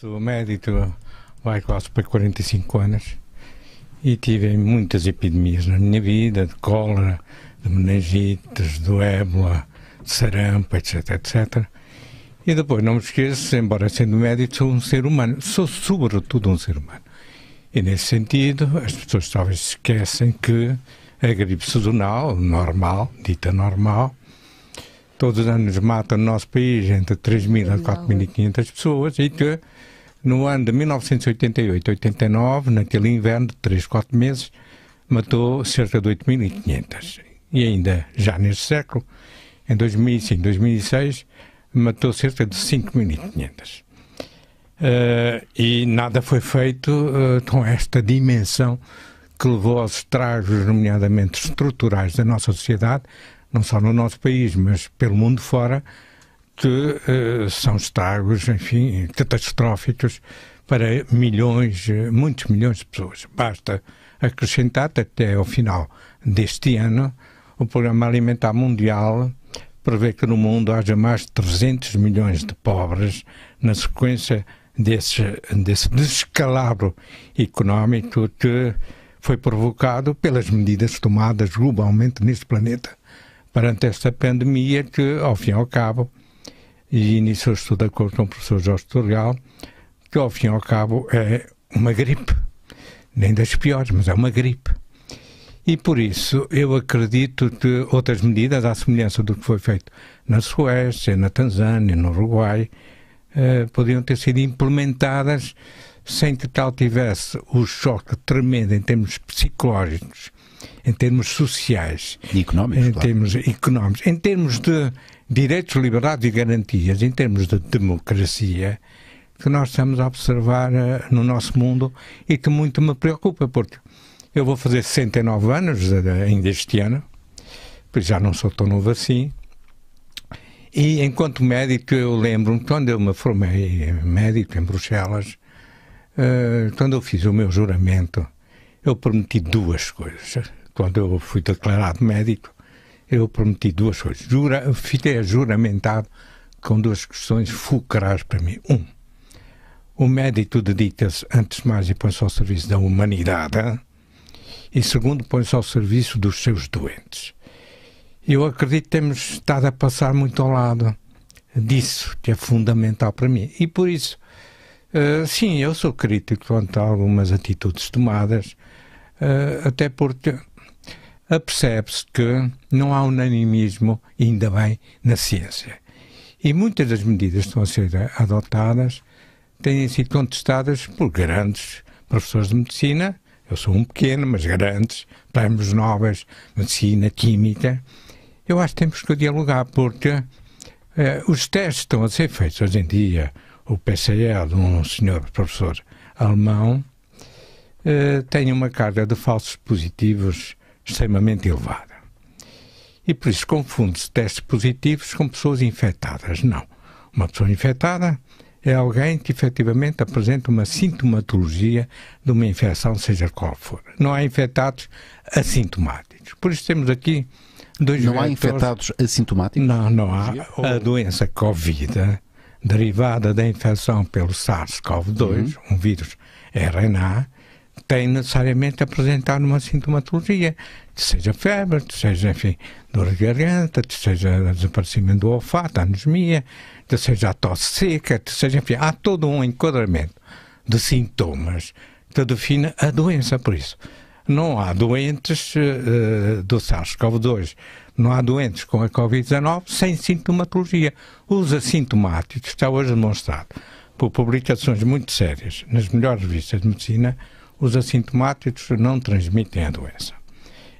Sou médico vai quase para 45 anos e tive muitas epidemias na minha vida, de cólera, de meningites, do ébola, de sarampo, etc, etc. E depois, não me esqueço, embora sendo médico, sou um ser humano, sou sobretudo um ser humano. E nesse sentido, as pessoas talvez esquecem que a gripe sazonal, normal, dita normal, todos os anos matam no nosso país entre 3.000 a 4.500 pessoas e que no ano de 1988-89, naquele inverno de 3, 4 meses, matou cerca de 8.500. E ainda já neste século, em 2005, 2006, matou cerca de 5.500. Uh, eh, e nada foi feito uh, com esta dimensão que levou aos estragos, nomeadamente estruturais, da nossa sociedade, não só no nosso país, mas pelo mundo fora, que uh, eh, são estragos, enfim, catastróficos para milhões, eh, muitos milhões de pessoas. Basta acrescentar até ao final deste ano o Programa Alimentar Mundial prevê que no mundo haja mais de 300 milhões de pobres na sequência desse, desse descalabro económico que foi provocado pelas medidas tomadas globalmente neste planeta perante esta pandemia que, ao fim e ao cabo, e iniciou-se tudo de acordo com o professor Jorge Torreal, que ao fim e ao cabo é uma gripe, nem das piores, mas é uma gripe. E por isso eu acredito que outras medidas, à semelhança do que foi feito na Suécia, na Tanzânia, no Uruguai, eh, podiam ter sido implementadas sem que tal tivesse o choque tremendo em termos psicológicos em termos sociais, e económicos, em claro. termos económicos, em termos de direitos, liberdades e garantias, em termos de democracia, que nós estamos a observar uh, no nosso mundo e que muito me preocupa, porque eu vou fazer 69 anos eh, ainda este ano, pois já não sou tão novo assim. E enquanto médico, eu lembro-me, quando eu me formei médico em Bruxelas, uh, quando eu fiz o meu juramento, eu prometi duas coisas quando eu fui declarado médico, eu prometi duas coisas. Jura, fiquei juramentado com duas questões fulcrais para mim. Um, o médico dedica-se, antes de mais, e põe-se ao serviço da humanidade. E segundo, põe-se ao serviço dos seus doentes. Eu acredito que temos estado a passar muito ao lado disso, que é fundamental para mim. E por isso, uh, sim, eu sou crítico quanto a algumas atitudes tomadas, uh, até porque apercebe-se que não há unanimismo, ainda bem, na ciência. E muitas das medidas que estão a ser adotadas têm sido contestadas por grandes professores de medicina, eu sou um pequeno, mas grandes, prémios nobres, medicina, química. Eu acho que temos que dialogar, porque eh, os testes estão a ser feitos hoje em dia. O PCR, de um senhor professor alemão eh, tem uma carga de falsos positivos extremamente elevada. E por isso confunde-se testes positivos com pessoas infectadas. Não. Uma pessoa infectada é alguém que efetivamente apresenta uma sintomatologia de uma infecção, seja qual for. Não há infectados assintomáticos. Por isso temos aqui dois Não há infectados assintomáticos? Não, não há. A doença Covid, derivada da infecção pelo SARS-CoV-2, uhum. um vírus RNA, tem necessariamente apresentar uma sintomatologia, seja febre, seja, enfim, dor de garganta, seja desaparecimento do olfato, anosmia, seja a tosse seca, seja, enfim, há todo um enquadramento de sintomas que define a doença, por isso. Não há doentes uh, do SARS-CoV-2, não há doentes com a Covid-19 sem sintomatologia. Os assintomáticos, está hoje demonstrado por publicações muito sérias nas melhores revistas de medicina, os assintomáticos não transmitem a doença.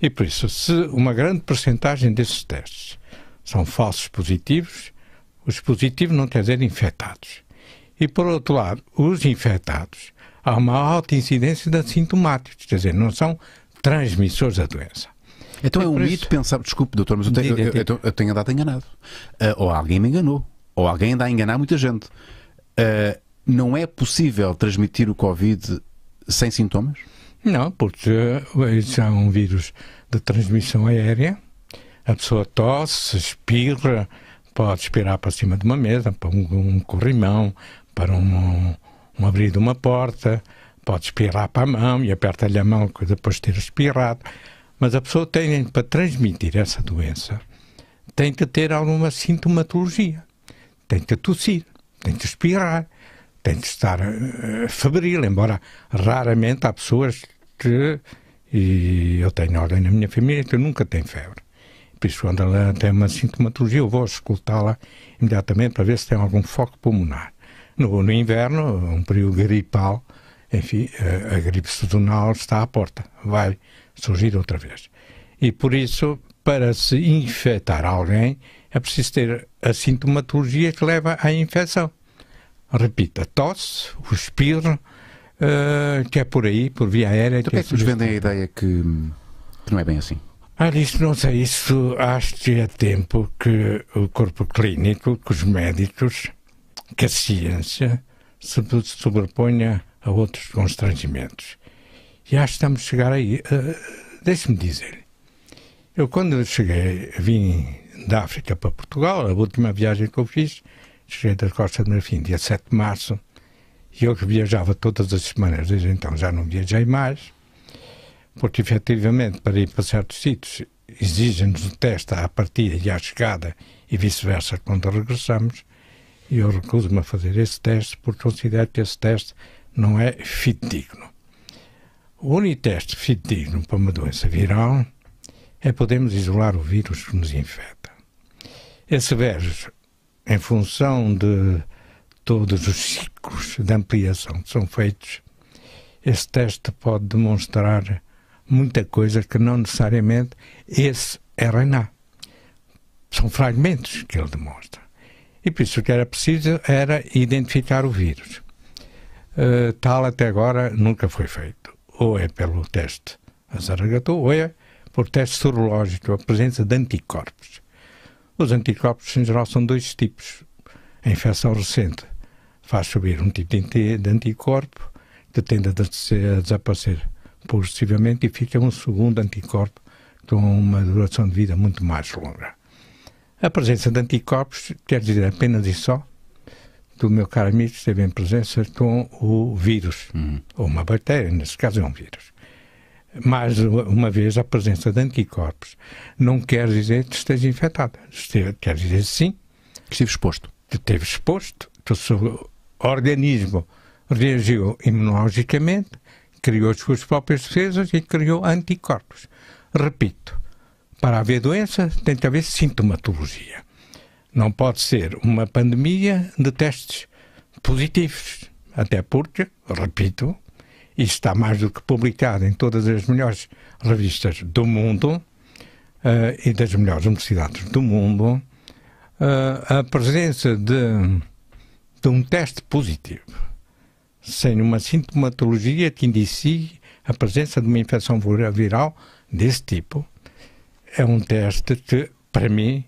E por isso, se uma grande porcentagem desses testes são falsos positivos, os positivos não quer dizer infectados. E por outro lado, os infectados, há uma alta incidência de assintomáticos, quer dizer, não são transmissores da doença. Então é um mito isso... pensar, desculpe doutor, mas eu tenho, eu, eu, eu tenho andado enganado. Uh, ou alguém me enganou, ou alguém anda a enganar muita gente. Uh, não é possível transmitir o Covid sem sintomas? Não, porque eh, isso é um vírus de transmissão aérea. A pessoa tosse, espirra, pode espirar para cima de uma mesa, para um, um corrimão, para um, um abrir de uma porta, pode espirar para a mão e aperta-lhe a mão depois de ter espirrado. Mas a pessoa tem, para transmitir essa doença, tem que ter alguma sintomatologia. Tem que tossir, tem que espirrar, tem de estar uh, febril, embora raramente há pessoas que. E eu tenho alguém na minha família que nunca tem febre. Por isso, quando ela tem uma sintomatologia, eu vou escutá-la imediatamente para ver se tem algum foco pulmonar. No, no inverno, um período gripal, enfim, a, eh, a gripe sazonal está à porta, vai surgir outra vez. E por isso, para se infectar alguém, é preciso ter a sintomatologia que leva à infecção repito, a tosse, o espirro, uh, eh, que é por aí, por via aérea. Então, que é, é que nos vendem a ideia que, que não é bem assim? Ah, isso não sei, isso acho que é tempo que o corpo clínico, que os médicos, que a ciência se sobreponha a outros constrangimentos. E acho que estamos a chegar aí. Uh, Deixe-me dizer, eu quando cheguei, vim da África para Portugal, a última viagem que eu fiz sujeito da Costa de Marfim, dia 7 de março, e eu que viajava todas as semanas, desde então já não viajei mais, porque efetivamente para ir para certos sítios exigem-nos o teste à partida e à chegada e vice-versa quando regressamos, e eu recuso-me a fazer esse teste porque considero que esse teste não é fidedigno. O único teste fidedigno para uma doença viral é podermos isolar o vírus que nos infecta. Esse vírus em função de todos os ciclos de ampliação que são feitos, esse teste pode demonstrar muita coisa que não necessariamente esse RNA. São fragmentos que ele demonstra. E por isso o que era preciso era identificar o vírus. Uh, tal até agora nunca foi feito. Ou é pelo teste Azaragatou, ou é por teste sorológico, a presença de anticorpos. Os anticorpos, em geral, são dois tipos. A infecção recente faz subir um tipo de anticorpo que tende a, desaparecer progressivamente e fica um segundo anticorpo com uma duração de vida muito mais longa. A presença de anticorpos quer dizer apenas e só do meu caro amigo esteve em presença com o vírus, uhum. ou uma bactéria, nesse caso é um vírus mais uma vez, a presença de anticorpos não quer dizer que esteja infectada. Quer dizer, sim. Que esteve exposto. Que esteve exposto, que o seu organismo reagiu imunologicamente, criou as suas próprias defesas e criou anticorpos. Repito, para haver doença tem que haver sintomatologia. Não pode ser uma pandemia de testes positivos, até porque, repito, e está mais do que publicado em todas as melhores revistas do mundo uh, e das melhores universidades do mundo, uh, a presença de, de um teste positivo, sem uma sintomatologia que indicie a presença de uma infecção viral desse tipo, é um teste que, para mim,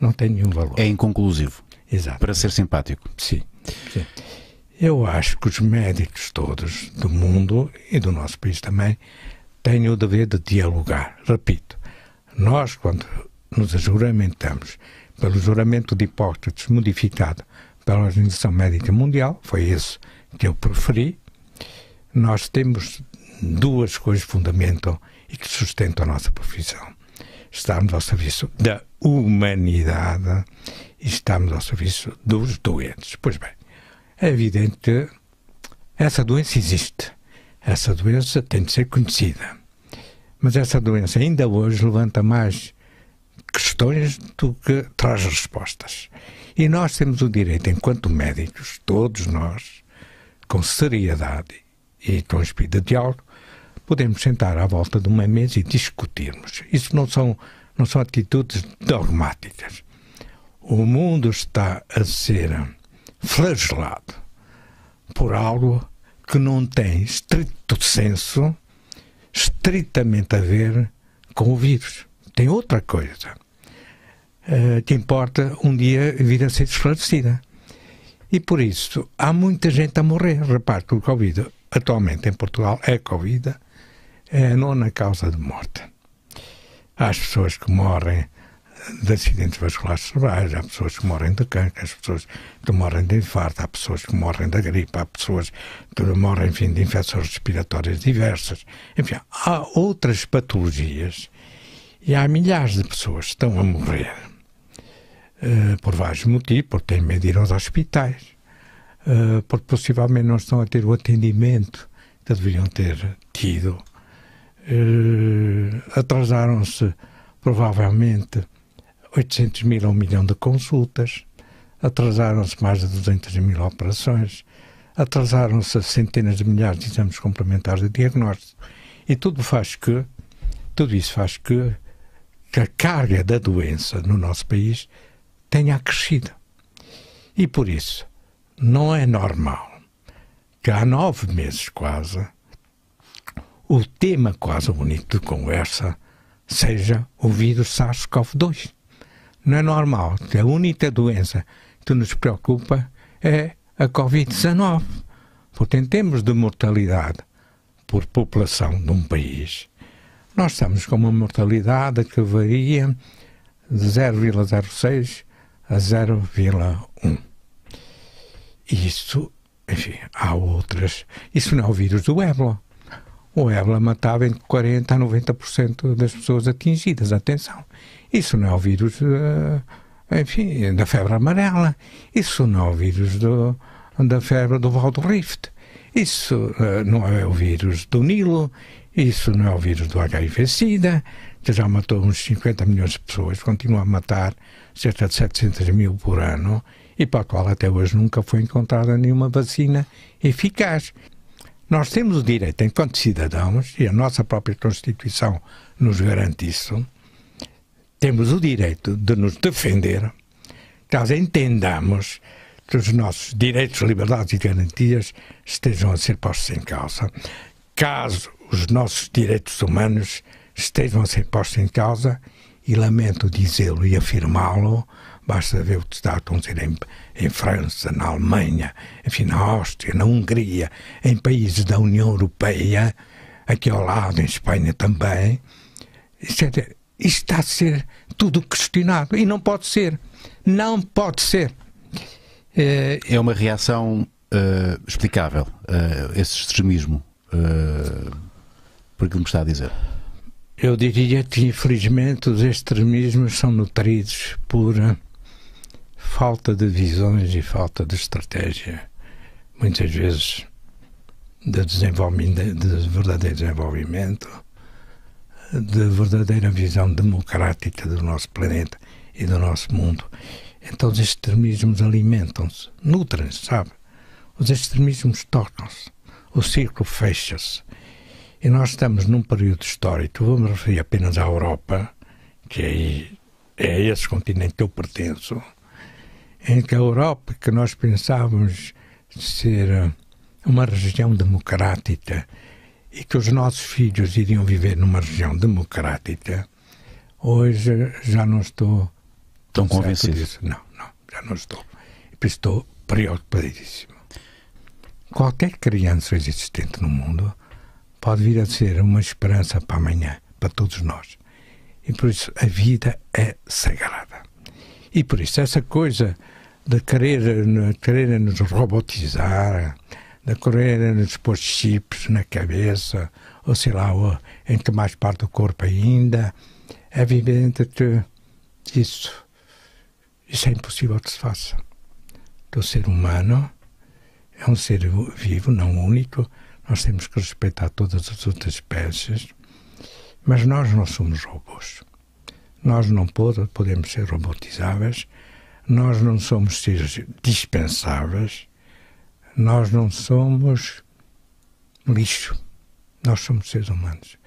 não tem nenhum valor. É inconclusivo. Exato. Para ser simpático. Sim. Sim. Eu acho que os médicos todos do mundo e do nosso país também têm o dever de dialogar. Repito, nós, quando nos juramentamos pelo juramento de Hipócrates modificado pela Organização Médica Mundial, foi esse que eu preferi, nós temos duas coisas que fundamentam e que sustentam a nossa profissão. Estamos ao serviço da humanidade e estamos ao serviço dos doentes. Pois bem, é evidente que essa doença existe. Essa doença tem de ser conhecida. Mas essa doença ainda hoje levanta mais questões do que traz respostas. E nós temos o direito, enquanto médicos, todos nós, com seriedade e com espírito de diálogo, podemos sentar à volta de uma mesa e discutirmos. Isso não são, não são atitudes dogmáticas. O mundo está a ser flagelado por algo que não tem estrito senso, estritamente a ver com o vírus. Tem outra coisa eh, que importa um dia a a ser esclarecida. E por isso, há muita gente a morrer. Repare que o Covid, atualmente em Portugal, é Covid, é a nona causa de morte. Há as pessoas que morrem de acidentes vasculares cerebrais, há pessoas que morrem de câncer, há pessoas que morrem de infarto, há pessoas que morrem da gripe, há pessoas que morrem, enfim, de infecções respiratórias diversas. Enfim, há outras patologias e há milhares de pessoas que estão a morrer uh, por vários motivos, porque têm medo de ir aos hospitais, uh, porque possivelmente não estão a ter o atendimento que deveriam ter tido. Uh, atrasaram-se provavelmente 800 mil a 1 milhão de consultas, atrasaram-se mais de 200 mil operações, atrasaram-se centenas de milhares de exames complementares de diagnóstico. E tudo faz que, tudo isso faz que, que a carga da doença no nosso país tenha crescido. E por isso, não é normal que há nove meses quase, o tema quase bonito de conversa seja o vírus SARS-CoV-2 não é normal. É a única doença que nos preocupa é a Covid-19. Porque em termos de mortalidade por população de um país, nós estamos com uma mortalidade que varia de 0,06 a 0,1. Isso, enfim, há outras. Isso não é o vírus do ébola o ébola matava entre 40% a 90% das pessoas atingidas. Atenção, isso não é o vírus, eh, enfim, da febre amarela, isso não é o vírus do, da febre do Val Rift, isso eh, não é o vírus do Nilo, isso não é o vírus do HIV-Sida, que já matou uns 50 milhões de pessoas, continua a matar cerca de 700 mil por ano e para a qual até hoje nunca foi encontrada nenhuma vacina eficaz. Nós temos o direito, enquanto cidadãos, e a nossa própria Constituição nos garante isso, temos o direito de nos defender, caso entendamos que os nossos direitos, liberdades e garantias estejam a ser postos em causa, caso os nossos direitos humanos estejam a ser postos em causa, e lamento dizê-lo e afirmá-lo, Basta ver o que está a acontecer em, em França, na Alemanha, enfim, na Áustria, na Hungria, em países da União Europeia, aqui ao lado, em Espanha também. Isto, é, isto está a ser tudo questionado e não pode ser. Não pode ser. É, é uma reação uh, explicável, uh, esse extremismo, uh, por aquilo que me está a dizer. Eu diria que, infelizmente, os extremismos são nutridos por falta de visões e falta de estratégia, muitas vezes de, desenvolvimento, de verdadeiro desenvolvimento, de verdadeira visão democrática do nosso planeta e do nosso mundo. Então os extremismos alimentam-se, nutrem-se, sabe? Os extremismos tocam-se, o círculo fecha-se. E nós estamos num período histórico, vou-me referir apenas à Europa, que é, é esse continente que eu pertenço, em que a Europa, que nós pensávamos ser eh, uma região democrática e que os nossos filhos iriam viver numa região democrática, hoje já não estou tão convencido disso. Não, não, já não estou. Estou preocupadíssimo. Qualquer criança existente no mundo pode vir a ser uma esperança para amanhã, para todos nós. E por isso a vida é sagrada. E por isso essa coisa de querer, de querer nos robotizar, de querer nos pôr chips na cabeça, ou sei lá, ou em que mais parte do corpo ainda, é evidente que isso, isso é impossível que se faça. O ser humano é um ser vivo, não único, nós temos que respeitar todas as outras espécies, mas nós não somos robôs. Nós não podemos ser robotizáveis, nós não somos dispensáveis, nós não somos lixo, nós somos seres humanos.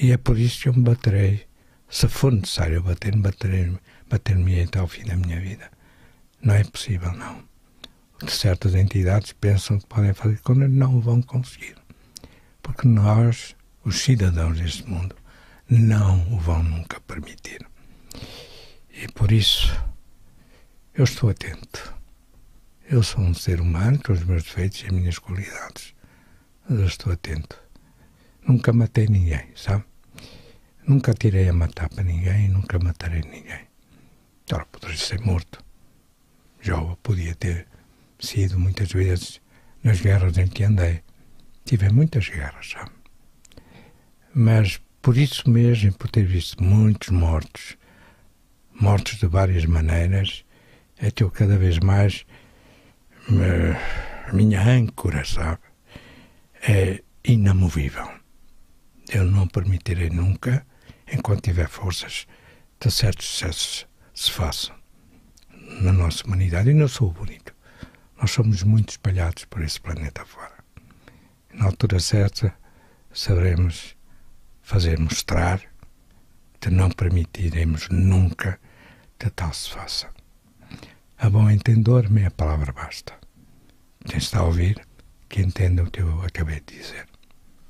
E é por isso que eu me baterei. Se for necessário bater-me, bater-me bater até ao fim da minha vida. Não é possível, não. certas entidades pensam que podem fazer quando não vão conseguir. Porque nós, os cidadãos deste mundo, não o vão nunca permitir. E por isso eu estou atento. Eu sou um ser humano com os meus defeitos e as minhas qualidades. Mas eu estou atento. Nunca matei ninguém, sabe? Nunca tirei a matar para ninguém, e nunca matarei ninguém. Ora, poderia ser morto. Jó podia ter sido muitas vezes nas guerras em que andei. Tive muitas guerras, sabe? Mas por isso mesmo, por ter visto muitos mortos, mortos de várias maneiras, é aquilo cada vez mais me, eh, a minha âncora, sabe, é inamovível. Eu não permitirei nunca, enquanto tiver forças, que certos sucessos se façam na nossa humanidade. E não sou o único. Nós somos muito espalhados por esse planeta fora. Na altura certa, saberemos fazer mostrar que não permitiremos nunca que tal se faça. A bom entendor, minha palavra basta. Quem está a ouvir, que entenda o que eu acabei de dizer.